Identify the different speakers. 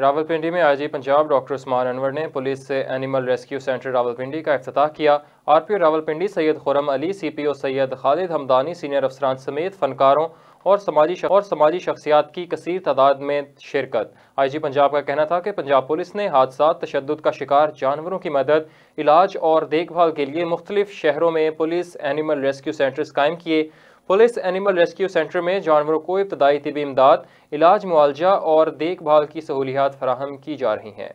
Speaker 1: रावलपिंडी में IG Punjab doctor Usman Anwar ने police से एनिमल रेस्क्यू सेंटर रावलपिंडी का अफ्ताह किया RPO Rawalpindi Syed Khurram Ali CPO Syed Khalid Hamdani senior अफसरान समेत फनकारों और समाजी और समाजी शख्सियात की कसर तादाद में शिरकत आई जी पंजाब का कहना था कि पंजाब पुलिस ने हादसा तशद का शिकार जानवरों की मदद इलाज और देखभाल के लिए मुख्तलिफ शहरों में पुलिस एनिमल रेस्क्यू सेंटर्स कायम किए पुलिस एनिमल रेस्क्यू सेंटर में जानवरों को इब्तदाई तबी इमदाद इलाज मुआवजा और देखभाल की सहूलियात फराहम की जा रही हैं